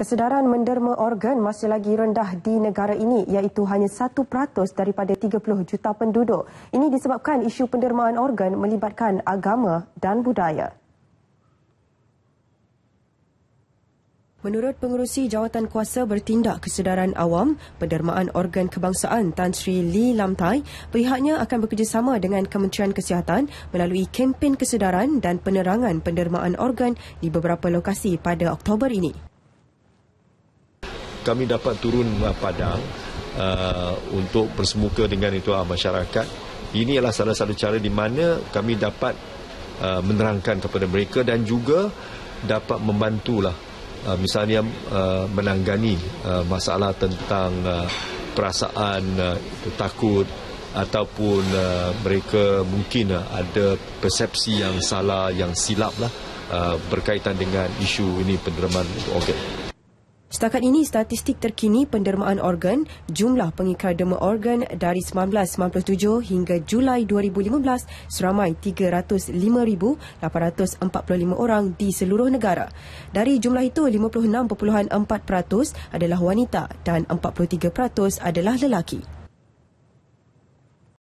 Kesedaran menderma organ masih lagi rendah di negara ini iaitu hanya 1% daripada 30 juta penduduk. Ini disebabkan isu pendermaan organ melibatkan agama dan budaya. Menurut pengurusi jawatan kuasa bertindak kesedaran awam, pendermaan organ kebangsaan Tan Sri Lee Lam Tai, pihaknya akan bekerjasama dengan Kementerian Kesihatan melalui kempen kesedaran dan penerangan pendermaan organ di beberapa lokasi pada Oktober ini kami dapat turun uh, padang uh, untuk bersemuka dengan itu uh, masyarakat. Ini adalah salah satu cara di mana kami dapat uh, menerangkan kepada mereka dan juga dapat membantulah uh, misalnya uh, menangani uh, masalah tentang uh, perasaan uh, takut ataupun uh, mereka mungkin uh, ada persepsi yang salah yang silaplah uh, berkaitan dengan isu ini penderaman untuk organ. Okay. Setakat ini, statistik terkini pendermaan organ, jumlah pengikat derma organ dari 1997 hingga Julai 2015 seramai 305,845 orang di seluruh negara. Dari jumlah itu, 56.4% adalah wanita dan 43% adalah lelaki.